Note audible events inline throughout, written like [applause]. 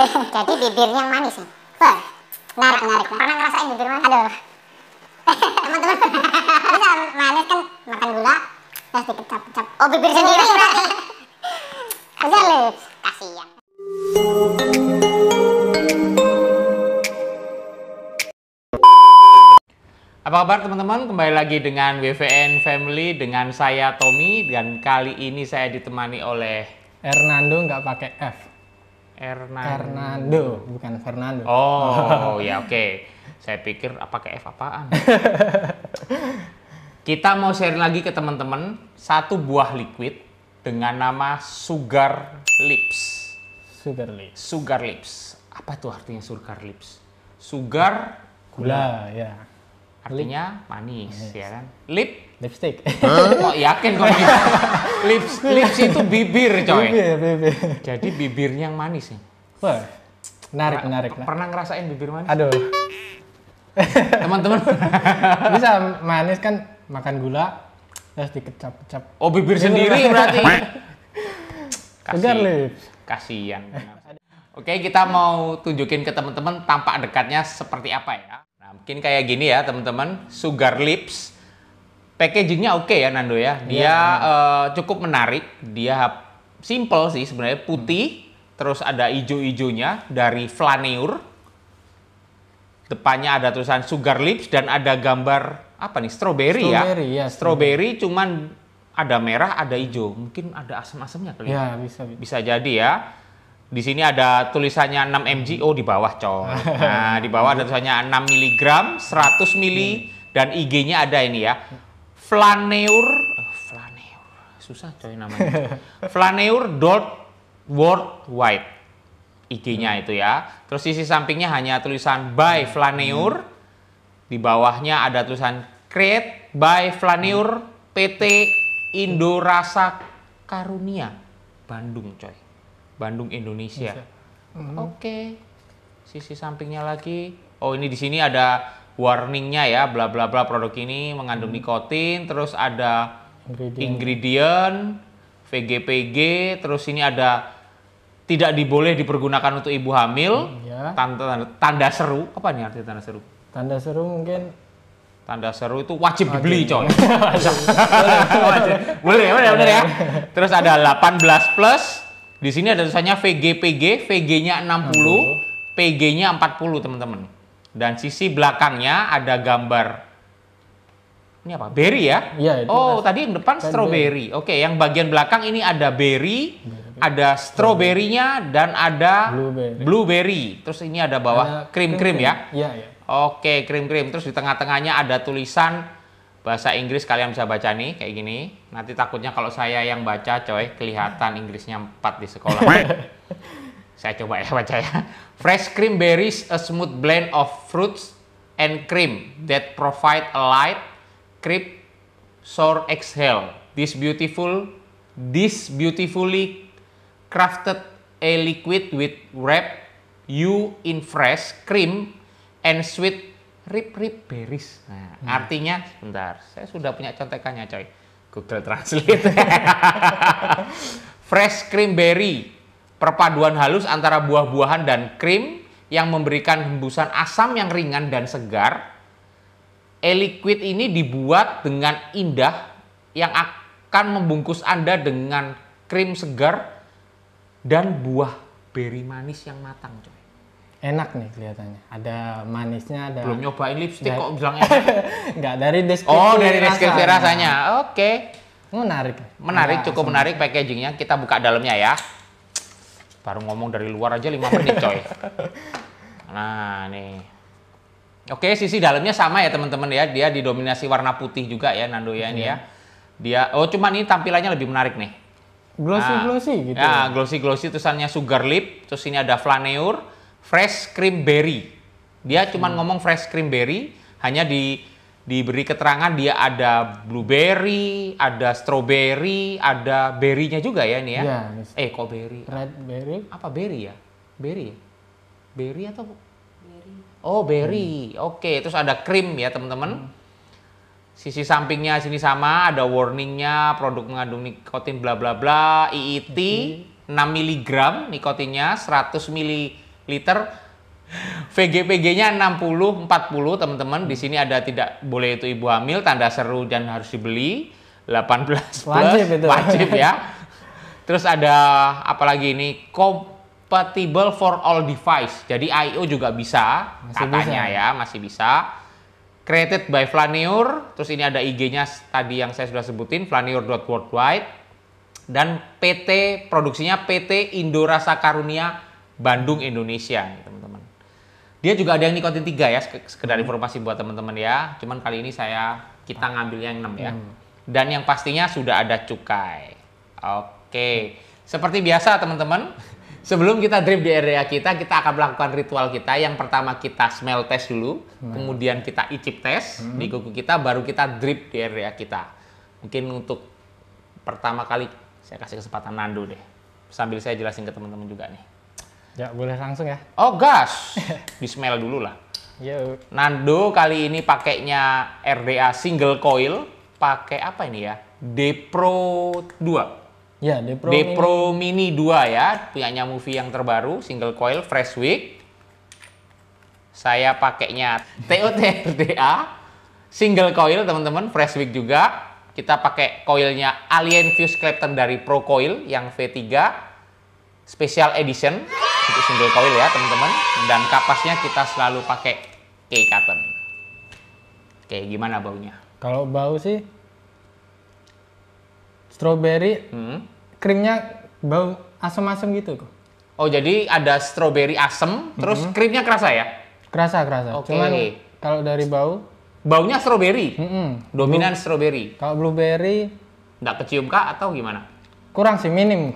[laughs] Jadi bibirnya manis ya? Wah, menarik, menarik. Pernah ngerasain bibir manis? Aduh. [laughs] Teman-teman, bisa manis kan makan gula, terus dikecap-kecap. Oh, bibir sendiri berarti. Udah lu. Kasian. Apa kabar teman-teman? Kembali lagi dengan WVN Family dengan saya Tommy dan kali ini saya ditemani oleh Hernando nggak pakai F. Hernando. Hernando, bukan Fernando. Oh, [laughs] ya oke. Okay. Saya pikir apa ke F apaan. [laughs] Kita mau share lagi ke teman-teman satu buah liquid dengan nama Sugar Lips. Sugar Lips. Sugar Lips. Apa tuh artinya Sugar Lips? Sugar gula, gula ya artinya manis, manis. ya kan lip lipstick kok yakin kok gitu [laughs] lips lips itu bibir coy bibir, bibir. jadi bibirnya yang manis nih. wah menarik menarik pernah ngerasain bibir manis aduh [laughs] teman-teman [laughs] bisa manis kan makan gula terus dikecap-kecap oh bibir, bibir sendiri berarti Segar lips kasihan oke kita mau tunjukin ke teman-teman tampak dekatnya seperti apa ya Nah, mungkin kayak gini ya teman-teman, sugar lips. Packagingnya oke okay ya Nando ya. Iya, Dia yeah. uh, cukup menarik. Dia simple sih sebenarnya putih, hmm. terus ada ijo-ijonya dari flaneur. Depannya ada tulisan sugar lips dan ada gambar apa nih strawberry, ya? strawberry ya. ya strawberry cuman ada merah, ada hijau. Mungkin ada asam-asamnya kali ya. ya. bisa, bisa. Bisa jadi ya. Di sini ada tulisannya 6 mg, oh di bawah coy. [laughs] Nah, di bawah ada tulisannya 6 mg, 100 mili, hmm. dan IG-nya ada ini ya. Flaneur, Flaneur, susah coy namanya. [laughs] Flaneur dot worldwide. IG-nya hmm. itu ya. Terus sisi sampingnya hanya tulisan by hmm. Flaneur. Di bawahnya ada tulisan create by Flaneur PT hmm. Indorasa Karunia Bandung coy. Bandung Indonesia. Indonesia. Mm-hmm. Oke. Okay. Sisi sampingnya lagi. Oh, ini di sini ada warningnya ya, bla bla bla produk ini mengandung mm-hmm. nikotin, terus ada ingredient. ingredient, VGPG, terus ini ada tidak diboleh dipergunakan untuk ibu hamil. Mm, yeah. tanda, tanda, tanda seru. Apa nih arti tanda seru? Tanda seru mungkin tanda seru itu wajib okay. dibeli coy. wajib. boleh, boleh, boleh, boleh, boleh ya. Terus ada 18 plus di sini ada tulisannya VGPG, VG-nya 60, puluh, PG-nya 40, teman-teman. Dan sisi belakangnya ada gambar ini apa? Berry ya? Iya, itu Oh, kan. tadi yang depan stroberi. Kan strawberry. Berry. Oke, yang bagian belakang ini ada berry, ada stroberinya dan ada blueberry. blueberry. Terus ini ada bawah krim-krim ya? Iya, iya. Oke, krim-krim. Terus di tengah-tengahnya ada tulisan bahasa Inggris kalian bisa baca nih kayak gini. Nanti takutnya kalau saya yang baca coy kelihatan Inggrisnya 4 di sekolah. [laughs] saya coba ya baca ya. Fresh cream berries a smooth blend of fruits and cream that provide a light crisp sour exhale. This beautiful this beautifully crafted a liquid with wrap you in fresh cream and sweet rip rip beris. Nah, hmm. artinya sebentar. saya sudah punya contekannya coy. Google Translate. [laughs] Fresh cream berry, perpaduan halus antara buah-buahan dan krim yang memberikan hembusan asam yang ringan dan segar. E-liquid ini dibuat dengan indah yang akan membungkus Anda dengan krim segar dan buah beri manis yang matang, coy enak nih kelihatannya. Ada manisnya, ada. Belum nyobain lipstick kok bilang enak. Ya? Enggak, [laughs] dari deskripsi Oh, dari deskripsi rasanya. Oke. Okay. Menarik. Menarik, nah, cukup menarik packagingnya. Kita buka dalamnya ya. Baru ngomong dari luar aja 5 menit coy. [laughs] nah, nih. Oke, sisi dalamnya sama ya teman-teman ya. Dia didominasi warna putih juga ya Nando ya ini iya. ya. Dia oh cuma ini tampilannya lebih menarik nih. Glossy nah, glossy gitu. Nah, ya, ya? glossy glossy tulisannya sugar lip, terus ini ada flaneur, fresh cream berry. Dia cuma hmm. ngomong fresh cream berry, hanya di diberi keterangan dia ada blueberry, ada strawberry, ada berry-nya juga ya ini ya. ya eh kok berry? Red berry. Apa berry ya? Berry. Ya? Berry atau berry. Oh, berry. Hmm. Oke, okay. terus ada krim ya, teman-teman. Hmm. Sisi sampingnya sini sama, ada warningnya, produk mengandung nikotin bla bla bla, IIT hmm. 6 mg nikotinnya, 100 mili liter. VGPG-nya 60 40 teman-teman. Di sini ada tidak boleh itu ibu hamil, tanda seru dan harus dibeli. 18 plus, wajib itu. Wajib ya. [laughs] Terus ada apalagi ini compatible for all device. Jadi IO juga bisa masih katanya bisa. ya, masih bisa. Created by Flaneur. Terus ini ada IG-nya tadi yang saya sudah sebutin flaneur.worldwide dan PT produksinya PT Indorasa Karunia Bandung Indonesia teman-teman. Dia juga ada yang nikotin 3 ya, sekedar hmm. informasi buat teman-teman ya. Cuman kali ini saya kita hmm. ngambil yang 6 ya. Hmm. Dan yang pastinya sudah ada cukai. Oke. Seperti biasa teman-teman, [laughs] sebelum kita drip di area kita, kita akan melakukan ritual kita. Yang pertama kita smell test dulu, hmm. kemudian kita icip test hmm. di kuku kita, baru kita drip di area kita. Mungkin untuk pertama kali saya kasih kesempatan Nando deh, sambil saya jelasin ke teman-teman juga nih. Ya, boleh langsung ya. Oh, gas. [laughs] Di smell dulu lah. Yo. Iya. Nando kali ini pakainya RDA single coil, pakai apa ini ya? Depro 2. Ya, Depro, Depro Mini. Mini 2 ya, punyanya Movie yang terbaru, single coil fresh week. Saya pakainya TOT RDA single coil teman-teman, fresh week juga. Kita pakai coilnya Alien Fuse Clapton dari Pro Coil yang V3 Special Edition untuk single coil ya teman-teman dan kapasnya kita selalu pakai K cotton oke gimana baunya kalau bau sih strawberry hmm. krimnya bau asam-asam gitu kok oh jadi ada strawberry asam hmm. terus krimnya kerasa ya kerasa kerasa Oke. kalau dari bau baunya strawberry mm dominan Blue, strawberry kalau blueberry nggak kecium kak atau gimana kurang sih minim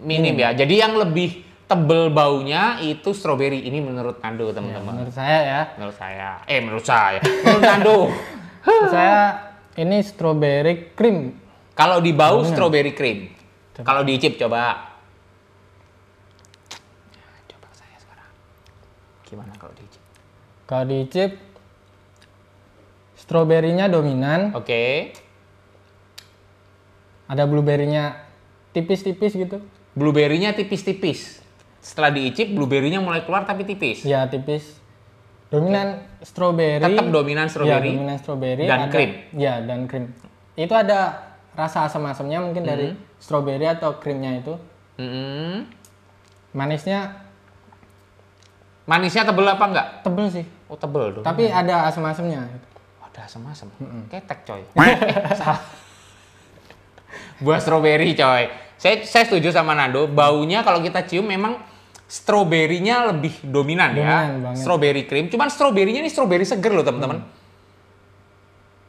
minim, minim. ya jadi yang lebih tebel baunya itu stroberi ini menurut Nando iya, teman-teman. Ya, menurut saya ya. Menurut saya. Eh menurut saya. menurut Nando. [laughs] menurut saya ini stroberi cream. Kalau di bau stroberi cream. Kalau diicip coba. Coba saya sekarang. Gimana kalau diicip? Kalau diicip stroberinya dominan. Oke. Okay. Ada blueberry-nya tipis-tipis gitu. Blueberry-nya tipis-tipis setelah diicip blueberry-nya mulai keluar tapi tipis. Ya, tipis. Dominan okay. strawberry. Tetap dominan strawberry. Ya, dominan strawberry. Dan ada, krim. Ya, dan krim. Itu ada rasa asam-asamnya mungkin mm dari hmm. strawberry atau krimnya itu. Mm -hmm. Manisnya Manisnya tebel apa enggak? Tebel sih. Oh, tebel dong. Tapi ada asam-asamnya. Oh, ada asam-asam. Mm -hmm. Ketek, coy. [laughs] Buah stroberi, coy. Saya saya setuju sama Nando, baunya kalau kita cium memang stroberinya lebih dominan, ya. dominan ya. Banget. Strawberry cream. Cuman stroberinya ini strawberry seger loh teman-teman. Hmm.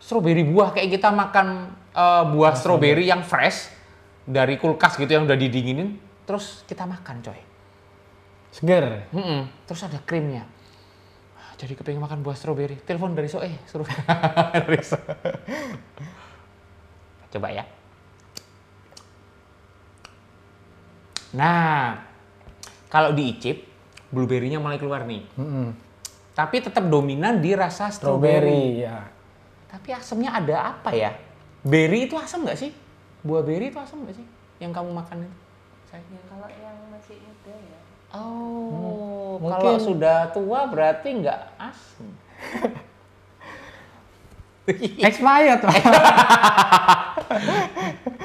Stroberi buah kayak kita makan uh, buah nah, stroberi yang fresh dari kulkas gitu yang udah didinginin, terus kita makan coy. Seger. Hmm -hmm. Terus ada krimnya. Ah, jadi kepingin makan buah stroberi. Telepon dari Soe, suruh. [laughs] Coba ya. Nah, kalau diicip, blueberry-nya mulai keluar nih. Mm-hmm. Tapi tetap dominan di rasa strawberry. strawberry ya. Tapi asemnya ada apa ya? Berry itu asam nggak sih? Buah berry itu asam nggak sih? Yang kamu makan itu? Ya, kalau yang masih muda ya. Oh, hmm. kalau sudah tua berarti nggak asam. [laughs] Expired.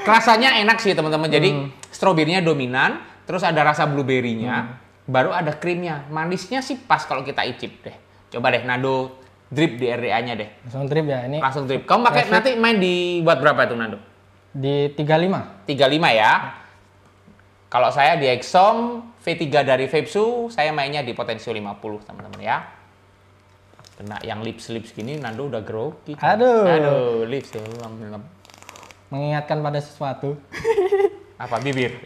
Rasanya enak sih teman-teman. Jadi hmm. stroberinya dominan, terus ada rasa blueberry-nya, hmm. baru ada krimnya. Manisnya sih pas kalau kita icip deh. Coba deh Nando drip di RDA-nya deh. Langsung drip ya ini. Langsung drip. Kamu pakai resip. nanti main di buat berapa itu Nando? Di 35. 35 ya. Kalau saya di Exom V3 dari Vepsu, saya mainnya di Potensio 50, teman-teman ya. Kena yang lips-lips gini, Nando udah grogi. Aduh. Aduh, lips. Mengingatkan pada sesuatu. [laughs] Apa bibir?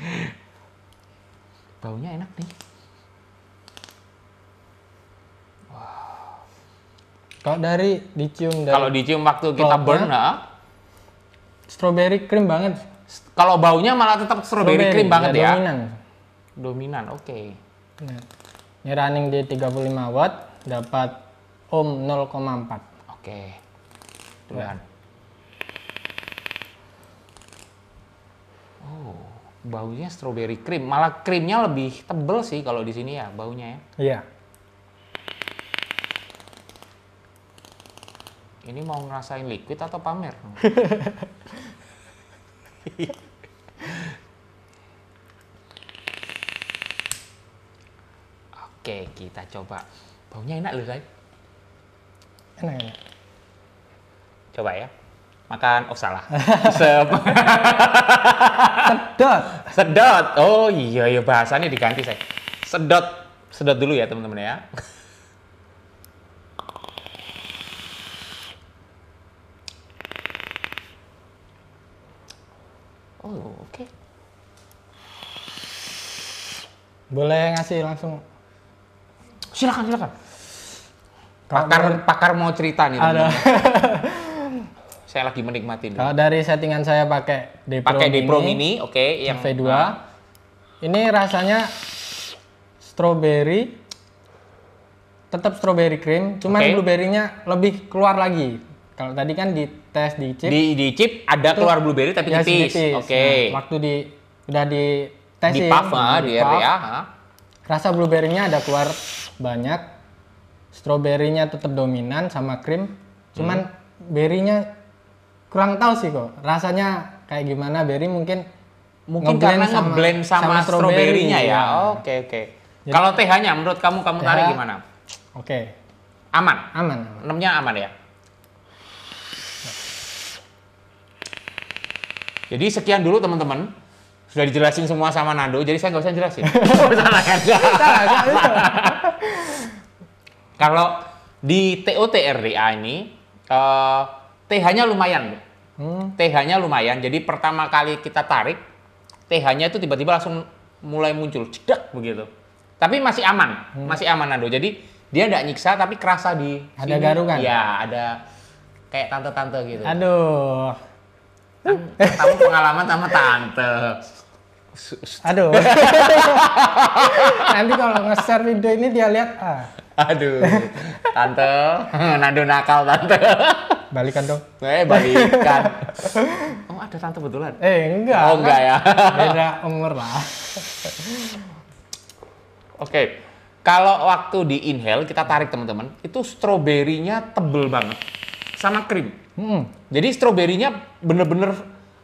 [laughs] Baunya enak nih. Kalau dari dicium dari Kalau dicium waktu kita burn, strawberry cream banget. Kalau baunya malah tetap strawberry, strawberry cream banget ya. Dominan. Dominan, oke. Okay. ini running di 35 watt, dapat ohm 0,4. Oke. Okay. Tuhan. baunya strawberry cream. Malah krimnya lebih tebel sih kalau di sini ya baunya ya. Iya. Ini mau ngerasain liquid atau pamer? [laughs] Oke, kita coba. Baunya enak loh, guys. Enak, enak. Coba ya makan oh salah [laughs] sedot sedot oh iya iya bahasanya diganti saya sedot sedot dulu ya teman-teman ya oh oke okay. boleh ngasih langsung silakan silakan pakar pakar mau cerita nih teman [laughs] saya lagi menikmati dulu. Kalau dari settingan saya pakai di Pro pakai Mini, Mini, oke, okay, yang V2. Uh, ah. ini rasanya strawberry tetap strawberry cream, cuman okay. blueberry-nya lebih keluar lagi. Kalau tadi kan di tes di chip. Di, di chip ada itu, keluar blueberry tapi ya, tipis. Oke. Okay. Nah, waktu di udah di tes di puff, ah, di, puff, area. Ya, ah. Rasa blueberry-nya ada keluar banyak. Strawberry-nya tetap dominan sama cream, cuman hmm. berry-nya kurang tahu sih kok rasanya kayak gimana berry mungkin mungkin nge karena ngeblend sama, sama, sama stroberinya ya. Oke ya. oke. Okay. Kalau teh hanya menurut kamu kamu TH, tarik gimana? Oke. Okay. Aman. Aman. Enamnya aman. aman ya. Jadi sekian dulu teman-teman. Sudah dijelasin semua sama Nando, jadi saya nggak usah jelasin. [laughs] Kalau di TOTRDA ini, uh, TH-nya lumayan. Hmm. TH-nya lumayan. Jadi pertama kali kita tarik, TH-nya itu tiba-tiba langsung mulai muncul, cedak begitu. Tapi masih aman, hmm. masih aman Nando. Jadi dia tidak nyiksa tapi kerasa di ada sini. garungan. Iya, ada kayak tante-tante gitu. Aduh. Kan kamu pengalaman sama tante. Aduh. [laughs] Nanti kalau nge-share video ini dia lihat ah. Aduh. Tante, [laughs] Nando nakal tante balikan dong. Eh, balikan. [laughs] oh, ada tante betulan? Eh, enggak. Oh, enggak ya. [laughs] Beda umur lah. Oke. Kalau waktu di inhale, kita tarik teman-teman, itu stroberinya tebel banget. Sama krim. Hmm. Jadi stroberinya bener-bener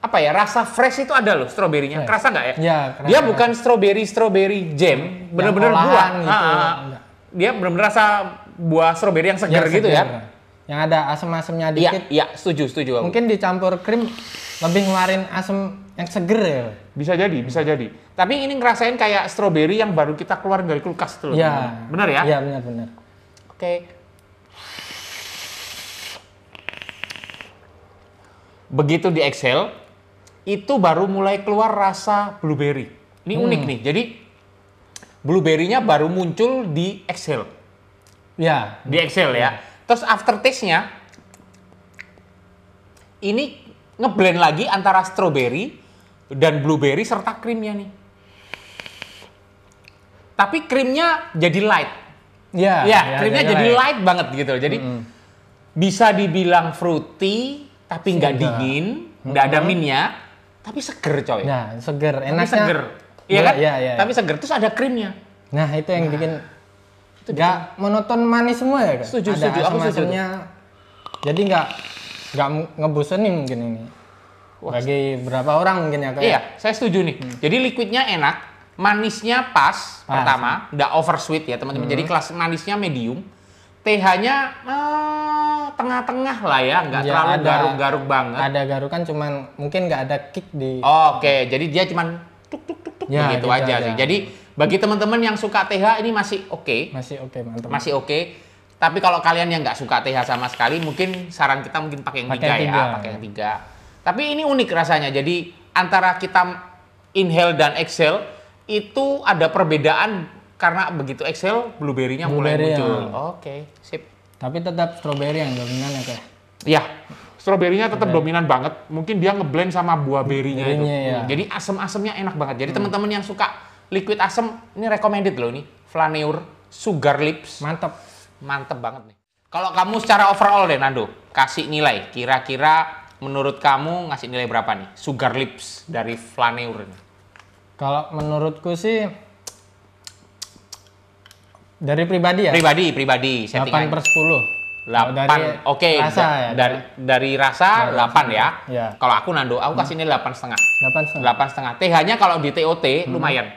apa ya rasa fresh itu ada loh stroberinya. Kerasa nggak ya? ya kerasa. Dia bukan stroberi stroberi jam, bener-bener buah. Gitu. dia bener-bener rasa buah stroberi yang segar ya, gitu ya yang ada asam-asamnya iya, dikit. Iya, ya, setuju, setuju. Aku. Mungkin dicampur krim lebih ngeluarin asam yang seger ya. Bisa jadi, bisa jadi. Tapi ini ngerasain kayak stroberi yang baru kita keluar dari kulkas tuh. Iya. Benar ya? Iya, benar benar. Oke. Begitu di exhale, itu baru mulai keluar rasa blueberry. Ini hmm. unik nih. Jadi blueberry-nya baru muncul di exhale. Iya. Ya. Di exhale ya Terus aftertaste-nya ini ngeblend lagi antara strawberry dan blueberry serta krimnya nih. Tapi krimnya jadi light. Ya, yeah, ya, ya, yeah, krimnya ya, jadi light. light banget gitu. Jadi mm -hmm. bisa dibilang fruity tapi nggak dingin, nggak mm -hmm. ada minyak, tapi seger coy. Nah, seger, enaknya. Tapi seger. Iya kan? Yeah, yeah, yeah. Tapi seger terus ada krimnya. Nah, itu yang nah. bikin itu Gak monoton manis semua ya kan? Setuju, Ada setuju. Aku setuju. Jadi nggak nggak ngebosenin mungkin ini. Wah. Bagi berapa orang mungkin ya kayak. Iya, saya setuju nih. Hmm. Jadi liquidnya enak, manisnya pas, pas. pertama, nggak oversweet ya teman-teman. Hmm. Jadi kelas manisnya medium, TH-nya eh, tengah-tengah lah ya, nggak ya, terlalu garuk-garuk banget. Ada garuk kan cuman mungkin nggak ada kick di. Oke, okay. jadi dia cuman tuk tuk tuk tuk ya, begitu gitu aja, aja sih. Jadi bagi teman-teman yang suka TH ini masih oke. Okay. Masih oke, okay, mantap. Masih oke. Okay. Tapi kalau kalian yang nggak suka TH sama sekali, mungkin saran kita mungkin pakai yang tiga, ya, pakai yang tiga. Tapi ini unik rasanya. Jadi antara kita inhale dan exhale itu ada perbedaan karena begitu exhale blueberry-nya mulai muncul. Oke, okay, sip. Tapi tetap strawberry yang dominan ya, Kak? Iya. Strawberry-nya tetap dominan banget. Mungkin dia ngeblend sama buah berinya itu. Ya. Jadi asem-asemnya enak banget. Jadi hmm. teman-teman yang suka liquid asam ini recommended loh ini Flaneur, Sugar Lips. Mantep. Mantep banget nih. Kalau kamu secara overall deh Nando, kasih nilai. Kira-kira menurut kamu ngasih nilai berapa nih? Sugar Lips dari Flaneur ini. Kalau menurutku sih dari pribadi ya? Pribadi, pribadi. 8 per 10. 8. Oke. Ya? Dari, dari rasa dari ya. ya. Kalau aku Nando, aku kasih hmm. nilai 8 setengah. 8 setengah. 8 setengah. TH-nya kalau di TOT hmm. lumayan.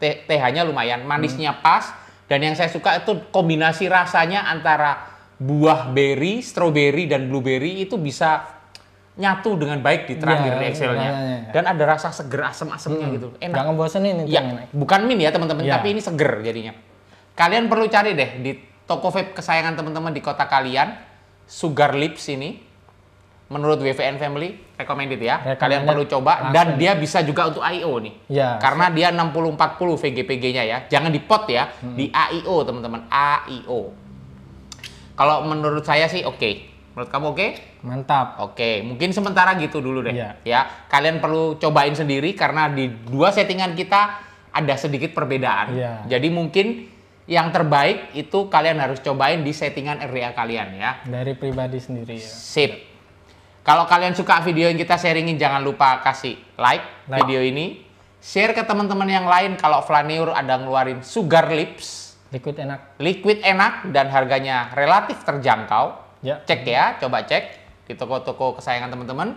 TH-nya lumayan, hmm. manisnya hmm. pas. Dan yang saya suka itu kombinasi rasanya antara buah berry, strawberry dan blueberry itu bisa nyatu dengan baik di terakhir yeah, di Yeah, yeah, yeah. Dan ada rasa seger asem-asemnya hmm. gitu. Enak. Jangan bosenin itu. Ya, enak. bukan min ya teman-teman, yeah. tapi ini seger jadinya. Kalian perlu cari deh di toko vape kesayangan teman-teman di kota kalian, Sugar Lips ini menurut WVN Family recommended ya. Recommended. Kalian perlu coba ah, dan dia bisa juga untuk IO nih. Ya. Karena dia 60 40 VGPG-nya ya. Jangan di pot ya, hmm. di AIO teman-teman, AIO. Kalau menurut saya sih oke. Okay. Menurut kamu oke? Okay? Mantap. Oke, okay. mungkin sementara gitu dulu deh. Ya. ya, kalian perlu cobain sendiri karena di dua settingan kita ada sedikit perbedaan. Ya. Jadi mungkin yang terbaik itu kalian harus cobain di settingan area kalian ya. Dari pribadi sendiri ya. Sip. Kalau kalian suka video yang kita sharingin, jangan lupa kasih like, like. Nah. video ini. Share ke teman-teman yang lain kalau Flaneur ada ngeluarin sugar lips. Liquid enak. Liquid enak dan harganya relatif terjangkau. Ya. Cek ya, coba cek di toko-toko kesayangan teman-teman.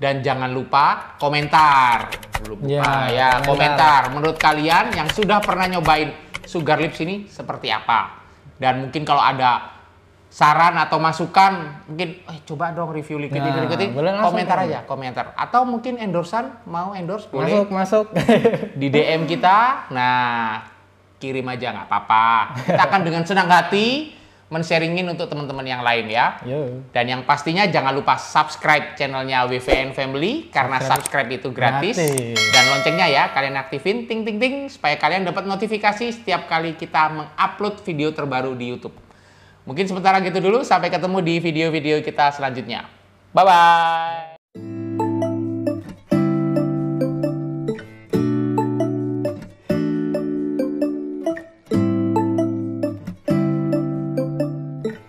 Dan jangan lupa komentar. Lupa ya, ya komentar. komentar. Menurut kalian yang sudah pernah nyobain sugar lips ini seperti apa? Dan mungkin kalau ada saran atau masukan mungkin eh coba dong review LinkedIn nah, LinkedIn komentar aja komentar atau mungkin endorsan mau endorse boleh masuk masuk [laughs] di DM kita nah kirim aja nggak apa-apa kita akan dengan senang hati men-sharingin untuk teman-teman yang lain ya Yo. dan yang pastinya jangan lupa subscribe channelnya WVN Family karena subscribe, itu gratis. gratis dan loncengnya ya kalian aktifin ting ting ting supaya kalian dapat notifikasi setiap kali kita mengupload video terbaru di YouTube Mungkin sementara gitu dulu, sampai ketemu di video-video kita selanjutnya. Bye-bye!